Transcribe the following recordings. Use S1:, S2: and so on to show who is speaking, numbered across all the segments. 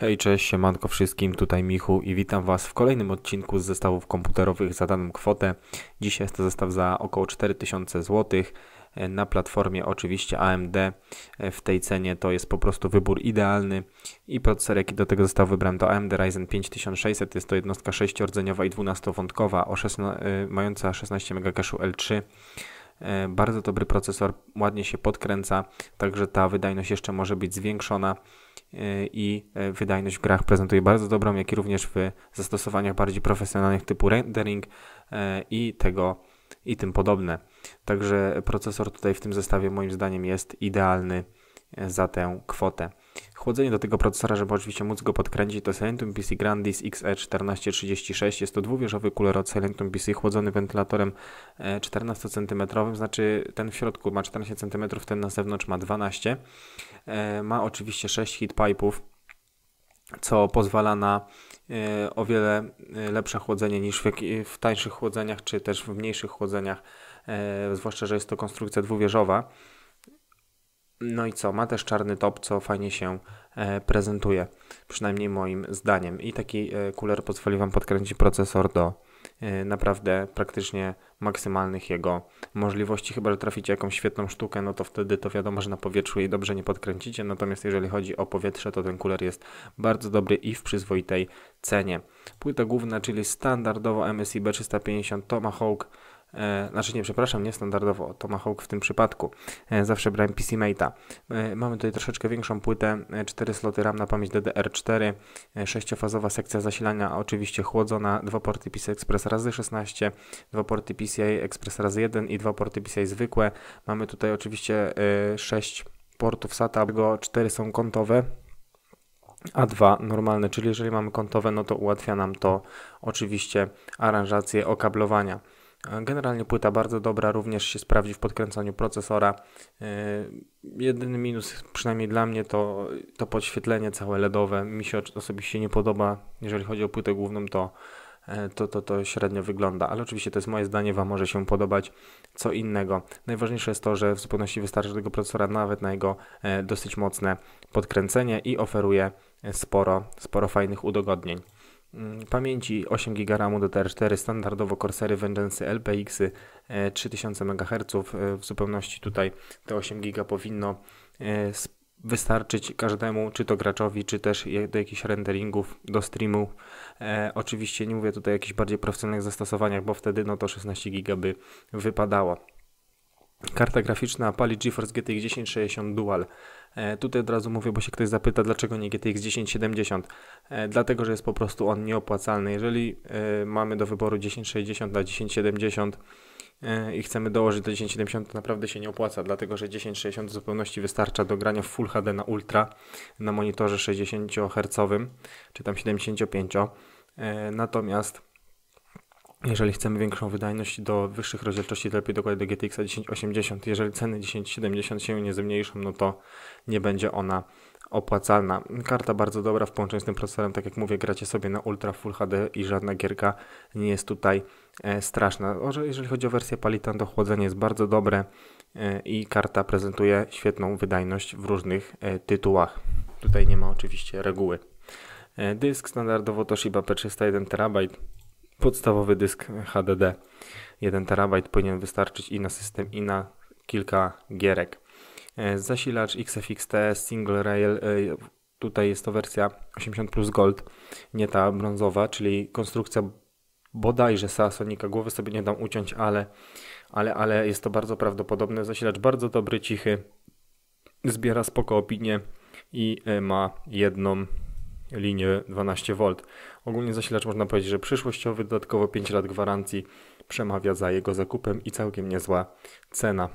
S1: Hej, cześć, siemanko wszystkim, tutaj Michu i witam Was w kolejnym odcinku z zestawów komputerowych za daną kwotę. Dzisiaj jest to zestaw za około 4000 zł. E, na platformie oczywiście AMD e, w tej cenie to jest po prostu wybór idealny i procesor jaki do tego zestawu wybrałem to AMD Ryzen 5600, jest to jednostka 6-rdzeniowa i 12-wątkowa e, mająca 16 MHz L3. Bardzo dobry procesor, ładnie się podkręca, także ta wydajność jeszcze może być zwiększona. E, i e, wydajność w grach prezentuje bardzo dobrą, jak i również w zastosowaniach bardziej profesjonalnych typu rendering e, i tego i tym podobne. Także procesor tutaj w tym zestawie moim zdaniem jest idealny za tę kwotę. Chłodzenie do tego procesora, żeby oczywiście móc go podkręcić, to Silentum PC Grandis XE1436. Jest to dwuwieżowy cooler od PC, chłodzony wentylatorem 14 e, cm, znaczy ten w środku ma 14 cm, ten na zewnątrz ma 12. E, ma oczywiście 6 heat pipe'ów, co pozwala na e, o wiele lepsze chłodzenie niż w tańszych chłodzeniach, czy też w mniejszych chłodzeniach, zwłaszcza, że jest to konstrukcja dwuwieżowa. No i co, ma też czarny top, co fajnie się e, prezentuje, przynajmniej moim zdaniem. I taki e, kuler pozwoli Wam podkręcić procesor do e, naprawdę praktycznie maksymalnych jego możliwości. Chyba, że traficie jakąś świetną sztukę, no to wtedy to wiadomo, że na powietrzu jej dobrze nie podkręcicie. Natomiast jeżeli chodzi o powietrze, to ten kuler jest bardzo dobry i w przyzwoitej cenie. Płyta główna, czyli standardowo MSI B350 Tomahawk E, znaczy nie, przepraszam, nie standardowo, Tomahawk w tym przypadku. E, zawsze brałem PC Mate'a. E, mamy tutaj troszeczkę większą płytę, 4 sloty RAM na pamięć DDR4, sześciofazowa sekcja zasilania, oczywiście chłodzona, dwa porty PCI Express razy 16, dwa porty PCI Express razy 1 i dwa porty PCI zwykłe. Mamy tutaj oczywiście 6 portów SATA, go 4 są kątowe, a dwa normalne, czyli jeżeli mamy kątowe, no to ułatwia nam to oczywiście aranżację okablowania. Generalnie płyta bardzo dobra, również się sprawdzi w podkręcaniu procesora. E, Jedyny minus, przynajmniej dla mnie, to, to podświetlenie całe LEDowe. Mi się osobiście nie podoba, jeżeli chodzi o płytę główną, to e, to, to, to średnio wygląda, ale oczywiście to jest moje zdanie, Wam może się podobać co innego. Najważniejsze jest to, że w zupełności wystarczy tego procesora nawet na jego e, dosyć mocne podkręcenie i oferuje sporo, sporo fajnych udogodnień. Mm, pamięci 8 GB RAM do TR4, standardowo Corsery, Vengeance, LPX 3000 MHz. W zupełności tutaj te 8 GB powinno e, wystarczyć każdemu, czy to graczowi, czy też do jakichś renderingów, do streamu. E, oczywiście nie mówię tutaj o jakichś bardziej profesjonalnych zastosowaniach, bo wtedy no to 16 GB by wypadało. Karta graficzna Pali GeForce GTX 1060 Dual. E, tutaj od razu mówię, bo się ktoś zapyta, dlaczego nie GTX 1070. E, dlatego, że jest po prostu on nieopłacalny. Jeżeli e, mamy do wyboru 1060 na 1070 i chcemy dołożyć do 1070, to naprawdę się nie opłaca, dlatego że 1060 w zupełności wystarcza do grania w Full HD na Ultra na monitorze 60 Hz czy tam 75. E, natomiast jeżeli chcemy większą wydajność do wyższych rozdzielczości, to lepiej dokładnie do GTX 1080. Jeżeli ceny 1070 się nie zmniejszą, no to nie będzie ona opłacalna. Karta bardzo dobra w połączeniu z tym procesorem, tak jak mówię, gracie sobie na Ultra Full HD i żadna gierka nie jest tutaj e, straszna. Jeżeli chodzi o wersję Palitan, to chłodzenie jest bardzo dobre e, i karta prezentuje świetną wydajność w różnych e, tytułach. Tutaj nie ma oczywiście reguły. E, dysk standardowo Toshiba P301 TB podstawowy dysk HDD 1 TB powinien wystarczyć i na system, i na kilka gierek. E, zasilacz XFXT Single Rail, e, tutaj jest to wersja 80 Plus Gold, nie ta brązowa, czyli konstrukcja bodajże Sasonika, głowy sobie nie dam uciąć, ale, ale, ale jest to bardzo prawdopodobne. Zasilacz bardzo dobry, cichy, zbiera spoko opinie i e, ma jedną linię 12V. Ogólnie zasilacz można powiedzieć, że przyszłościowy, dodatkowo 5 lat gwarancji przemawia za jego zakupem i całkiem niezła cena.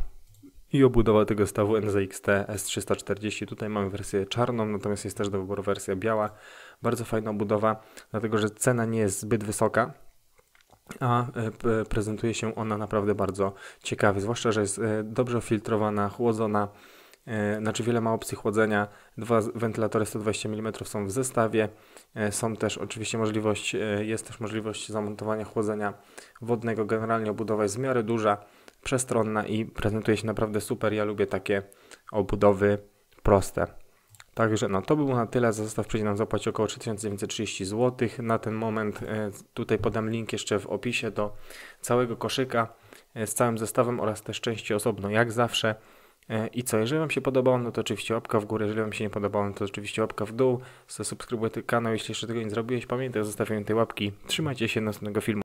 S1: I obudowa tego stawu NZXT S340. Tutaj mamy wersję czarną, natomiast jest też do wyboru wersja biała. Bardzo fajna obudowa, dlatego że cena nie jest zbyt wysoka, a e, prezentuje się ona naprawdę bardzo ciekawie, zwłaszcza, że jest e, dobrze filtrowana, chłodzona, E, znaczy wiele ma opcji chłodzenia. Dwa wentylatory 120 mm są w zestawie. E, są też oczywiście możliwość, e, jest też możliwość zamontowania chłodzenia wodnego. Generalnie obudowa jest w miarę duża, przestronna i prezentuje się naprawdę super. Ja lubię takie obudowy proste. Także no to było na tyle. Za zestaw przyjdzie nam zapłacić około 3930 zł. Na ten moment tutaj podam link jeszcze w opisie do całego koszyka z całym zestawem oraz też części osobno jak zawsze. E, I co, jeżeli Wam się podobało, no to oczywiście łapka w górę, jeżeli Wam się nie podobało, no to oczywiście łapka w dół, zasubskrybuj ten kanał, jeśli jeszcze tego nie zrobiłeś, pamiętaj, zostawiam tej łapki, trzymajcie się następnego filmu.